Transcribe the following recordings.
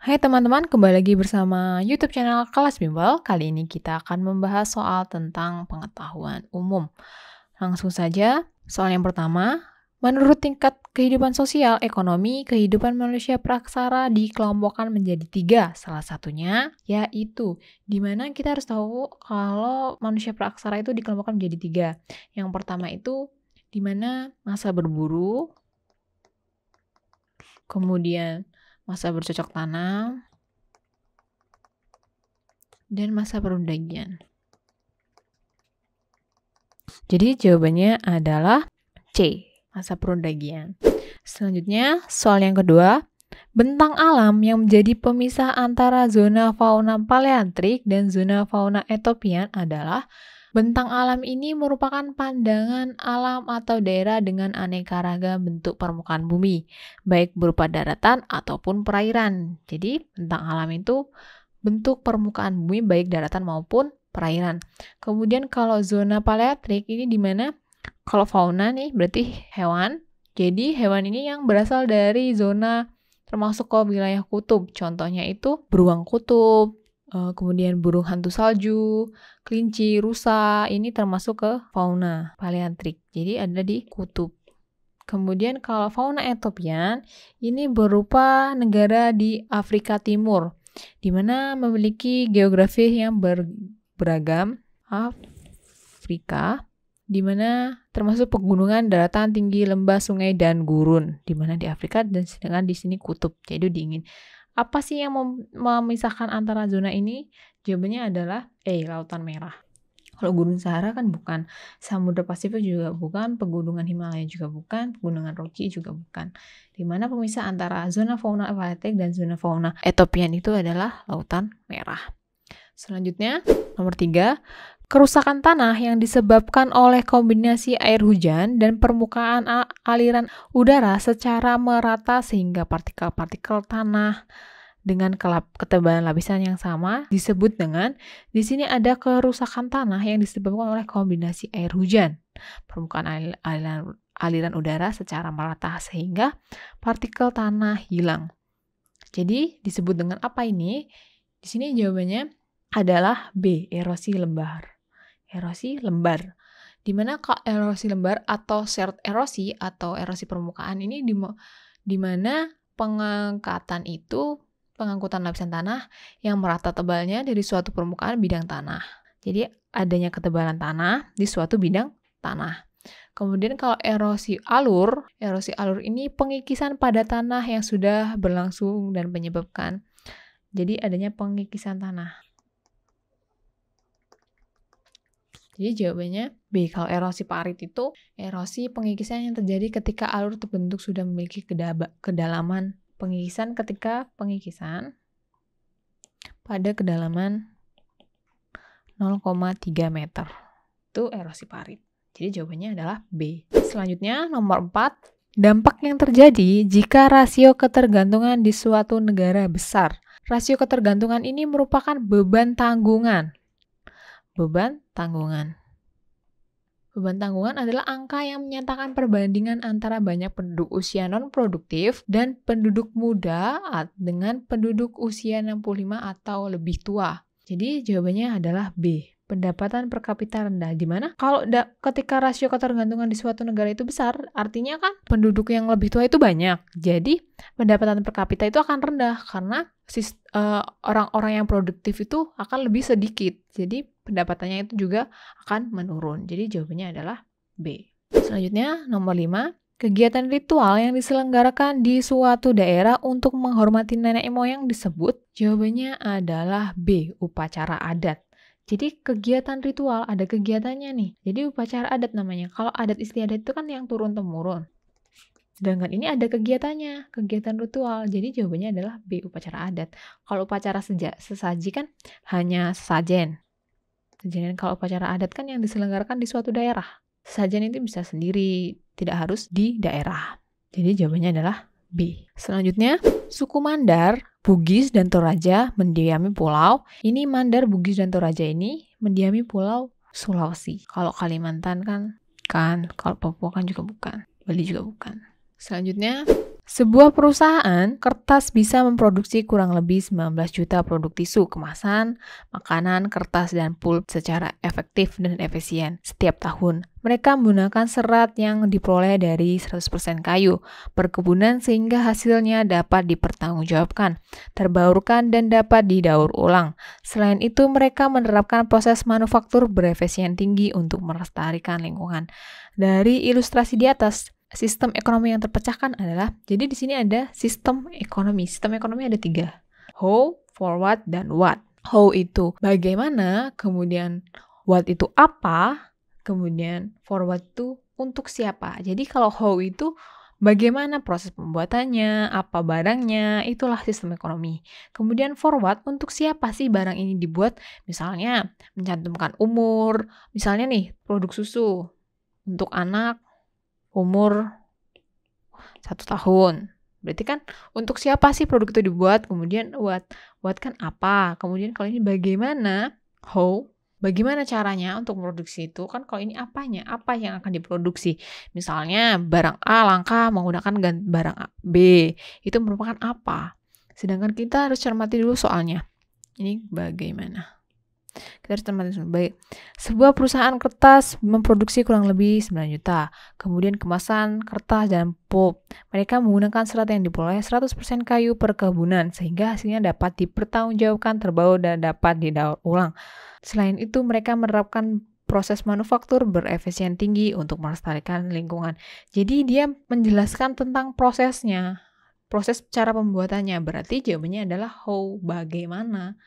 Hai teman-teman, kembali lagi bersama YouTube channel Kelas Bimbel. Kali ini kita akan membahas soal tentang pengetahuan umum. Langsung saja, soal yang pertama, menurut tingkat kehidupan sosial, ekonomi, kehidupan manusia praksara dikelompokkan menjadi tiga. Salah satunya yaitu di mana kita harus tahu kalau manusia praksara itu dikelompokkan menjadi tiga. Yang pertama itu di mana masa berburu, kemudian masa bercocok tanam, dan masa perundagian. Jadi jawabannya adalah C, masa perundagian. Selanjutnya, soal yang kedua, bentang alam yang menjadi pemisah antara zona fauna paleantrik dan zona fauna etopian adalah Bentang alam ini merupakan pandangan alam atau daerah dengan aneka ragam bentuk permukaan bumi, baik berupa daratan ataupun perairan. Jadi, bentang alam itu bentuk permukaan bumi baik daratan maupun perairan. Kemudian kalau zona paleatrik ini di mana? Kalau fauna nih berarti hewan. Jadi hewan ini yang berasal dari zona termasuk ke wilayah kutub. Contohnya itu beruang kutub, Eh, kemudian burung hantu salju, kelinci, rusa, ini termasuk ke fauna paleantrik. Jadi ada di kutub. Kemudian kalau fauna etopian, ini berupa negara di Afrika Timur, di mana memiliki geografi yang ber beragam. Afrika, di mana termasuk pegunungan, daratan tinggi, lembah, sungai, dan gurun, di mana di Afrika dan sedangkan di sini kutub, jadi dingin. Apa sih yang mem memisahkan antara zona ini? Jawabannya adalah E, lautan merah. Kalau Gurun Sahara kan bukan, Samudra Pasifik juga bukan, pegunungan Himalaya juga bukan, pegunungan Rocky juga bukan. Di mana pemisah antara zona fauna Palearctic dan zona fauna Etopian itu adalah lautan merah. Selanjutnya, nomor tiga, kerusakan tanah yang disebabkan oleh kombinasi air hujan dan permukaan aliran udara secara merata sehingga partikel-partikel tanah dengan kelap, ketebalan lapisan yang sama disebut dengan di sini ada kerusakan tanah yang disebabkan oleh kombinasi air hujan, permukaan aliran, aliran udara secara merata sehingga partikel tanah hilang. Jadi disebut dengan apa ini? Di sini jawabannya adalah B, erosi lembar. Erosi lembar di mana erosi lembar atau shared erosi atau erosi permukaan ini di di mana pengangkatan itu pengangkutan lapisan tanah yang merata tebalnya dari suatu permukaan bidang tanah. Jadi adanya ketebalan tanah di suatu bidang tanah. Kemudian kalau erosi alur, erosi alur ini pengikisan pada tanah yang sudah berlangsung dan menyebabkan jadi adanya pengikisan tanah. Jadi jawabannya B. Kalau erosi parit itu erosi pengikisan yang terjadi ketika alur terbentuk sudah memiliki kedalaman pengikisan ketika pengikisan pada kedalaman 0,3 meter. Itu erosi parit. Jadi jawabannya adalah B. Selanjutnya nomor 4, dampak yang terjadi jika rasio ketergantungan di suatu negara besar. Rasio ketergantungan ini merupakan beban tanggungan. Beban tanggungan. Beban tanggungan adalah angka yang menyatakan perbandingan antara banyak penduduk usia non-produktif dan penduduk muda dengan penduduk usia 65 atau lebih tua. Jadi jawabannya adalah B pendapatan per kapita rendah. Di mana kalau da, ketika rasio ketergantungan di suatu negara itu besar, artinya kan penduduk yang lebih tua itu banyak. Jadi pendapatan per kapita itu akan rendah karena eh, orang-orang uh, yang produktif itu akan lebih sedikit. Jadi pendapatannya itu juga akan menurun. Jadi jawabannya adalah B. Selanjutnya nomor 5, Kegiatan ritual yang diselenggarakan di suatu daerah untuk menghormati nenek moyang disebut? Jawabannya adalah B, upacara adat. Jadi kegiatan ritual ada kegiatannya nih. Jadi upacara adat namanya. Kalau adat istiadat itu kan yang turun-temurun. Sedangkan ini ada kegiatannya, kegiatan ritual. Jadi jawabannya adalah B, upacara adat. Kalau upacara seja, sesaji kan hanya sajen. Sajen kalau upacara adat kan yang diselenggarakan di suatu daerah. Sajen itu bisa sendiri, tidak harus di daerah. Jadi jawabannya adalah B. Selanjutnya, suku Mandar, Bugis, dan Toraja mendiami pulau. Ini Mandar, Bugis, dan Toraja ini mendiami pulau Sulawesi. Kalau Kalimantan kan, kan. Kalau Papua kan juga bukan. Bali juga bukan. Selanjutnya, sebuah perusahaan, kertas bisa memproduksi kurang lebih 19 juta produk tisu, kemasan, makanan, kertas, dan pulp secara efektif dan efisien setiap tahun. Mereka menggunakan serat yang diperoleh dari 100% kayu perkebunan sehingga hasilnya dapat dipertanggungjawabkan, terbaurkan, dan dapat didaur ulang. Selain itu, mereka menerapkan proses manufaktur berefisien tinggi untuk melestarikan lingkungan. Dari ilustrasi di atas, sistem ekonomi yang terpecahkan adalah, jadi di sini ada sistem ekonomi. Sistem ekonomi ada tiga. How, for what, dan what. How itu bagaimana, kemudian what itu apa, kemudian for what itu untuk siapa. Jadi kalau how itu bagaimana proses pembuatannya, apa barangnya, itulah sistem ekonomi. Kemudian forward, untuk siapa sih barang ini dibuat? Misalnya mencantumkan umur, misalnya nih produk susu untuk anak, umur satu tahun. Berarti kan untuk siapa sih produk itu dibuat, kemudian buat buat kan apa, kemudian kalau ini bagaimana, how, bagaimana caranya untuk produksi itu, kan kalau ini apanya, apa yang akan diproduksi. Misalnya barang A langka menggunakan barang A, B, itu merupakan apa. Sedangkan kita harus cermati dulu soalnya. Ini bagaimana. Kita harus cermati baik. Sebuah perusahaan kertas memproduksi kurang lebih 9 juta. Kemudian kemasan kertas dan pop Mereka menggunakan serat yang diperoleh 100% kayu perkebunan sehingga hasilnya dapat dipertanggungjawabkan terbau dan dapat didaur ulang. Selain itu, mereka menerapkan proses manufaktur berefisien tinggi untuk melestarikan lingkungan. Jadi dia menjelaskan tentang prosesnya, proses cara pembuatannya. Berarti jawabannya adalah how, bagaimana.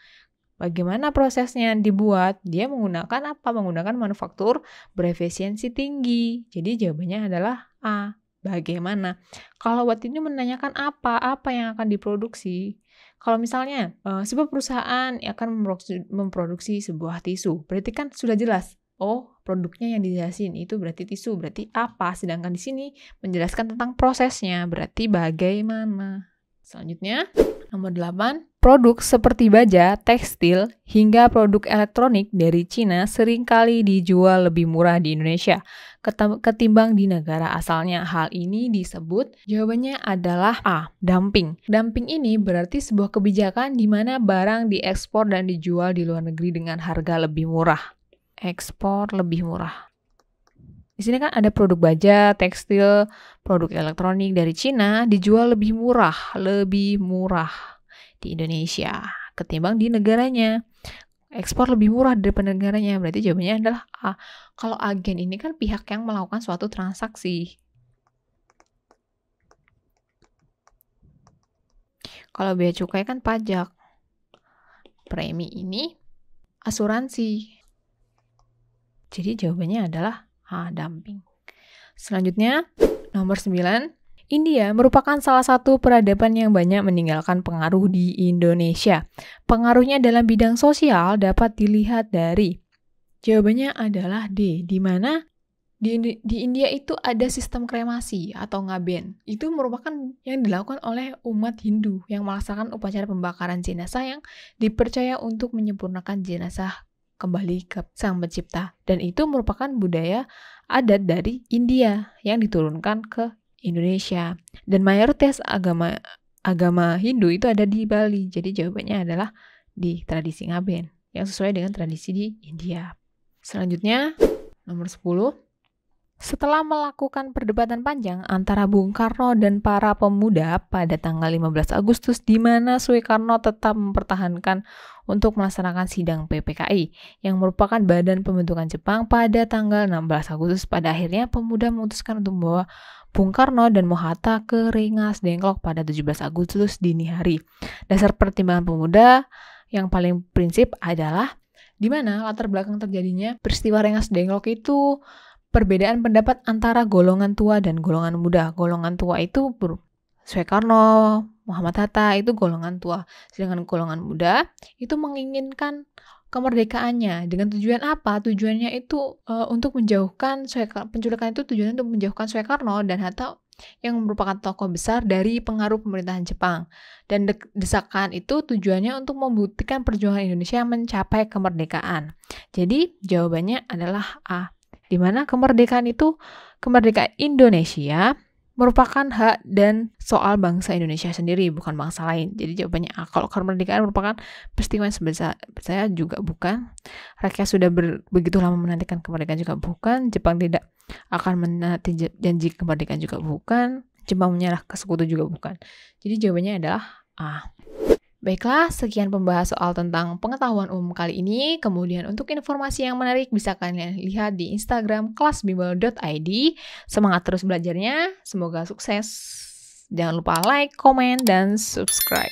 Bagaimana prosesnya dibuat? Dia menggunakan apa? Menggunakan manufaktur berefisiensi tinggi. Jadi jawabannya adalah A. Bagaimana? Kalau buat ini menanyakan apa? Apa yang akan diproduksi? Kalau misalnya eh, sebuah perusahaan akan memproduksi sebuah tisu, berarti kan sudah jelas. Oh, produknya yang dijelasin itu berarti tisu, berarti apa? Sedangkan di sini menjelaskan tentang prosesnya, berarti bagaimana. Selanjutnya, nomor 8, Produk seperti baja, tekstil, hingga produk elektronik dari Cina seringkali dijual lebih murah di Indonesia ketimbang di negara asalnya. Hal ini disebut jawabannya adalah A. Dumping. Dumping ini berarti sebuah kebijakan di mana barang diekspor dan dijual di luar negeri dengan harga lebih murah. Ekspor lebih murah. Di sini kan ada produk baja, tekstil, produk elektronik dari Cina dijual lebih murah, lebih murah di Indonesia ketimbang di negaranya. Ekspor lebih murah daripada negaranya. Berarti jawabannya adalah A. Kalau agen ini kan pihak yang melakukan suatu transaksi. Kalau biaya cukai kan pajak. Premi ini asuransi. Jadi jawabannya adalah A. Dumping. Selanjutnya, nomor 9 India merupakan salah satu peradaban yang banyak meninggalkan pengaruh di Indonesia. Pengaruhnya dalam bidang sosial dapat dilihat dari Jawabannya adalah D, di mana di, di India itu ada sistem kremasi atau ngaben. Itu merupakan yang dilakukan oleh umat Hindu yang melaksanakan upacara pembakaran jenazah yang dipercaya untuk menyempurnakan jenazah kembali ke Sang Pencipta. Dan itu merupakan budaya adat dari India yang diturunkan ke Indonesia dan mayoritas agama agama Hindu itu ada di Bali. Jadi jawabannya adalah di tradisi Ngaben yang sesuai dengan tradisi di India. Selanjutnya, nomor 10. Setelah melakukan perdebatan panjang antara Bung Karno dan para pemuda pada tanggal 15 Agustus di mana Soekarno tetap mempertahankan untuk melaksanakan sidang PPKI yang merupakan badan pembentukan Jepang pada tanggal 16 Agustus pada akhirnya pemuda memutuskan untuk membawa Bung Karno dan Mohatta ke Ringas Dengklok pada 17 Agustus dini hari. Dasar pertimbangan pemuda yang paling prinsip adalah di mana latar belakang terjadinya peristiwa Ringas Dengklok itu perbedaan pendapat antara golongan tua dan golongan muda. Golongan tua itu Soekarno, Muhammad Hatta itu golongan tua, sedangkan golongan muda itu menginginkan kemerdekaannya dengan tujuan apa? Tujuannya itu uh, untuk menjauhkan Soekarno, penculikan itu tujuannya untuk menjauhkan Soekarno dan Hatta yang merupakan tokoh besar dari pengaruh pemerintahan Jepang. Dan de desakan itu tujuannya untuk membuktikan perjuangan Indonesia yang mencapai kemerdekaan. Jadi jawabannya adalah A. Di mana kemerdekaan itu kemerdekaan Indonesia merupakan hak dan soal bangsa Indonesia sendiri, bukan bangsa lain. Jadi jawabannya A. Ah, kalau kemerdekaan merupakan peristiwa yang sebesar saya juga bukan. Rakyat sudah ber, begitu lama menantikan kemerdekaan juga bukan. Jepang tidak akan menanti janji kemerdekaan juga bukan. Jepang menyerah ke sekutu juga bukan. Jadi jawabannya adalah A. Ah. Baiklah, sekian pembahas soal tentang pengetahuan umum kali ini. Kemudian untuk informasi yang menarik bisa kalian lihat di Instagram kelasbimbel.id. Semangat terus belajarnya, semoga sukses. Jangan lupa like, comment, dan subscribe.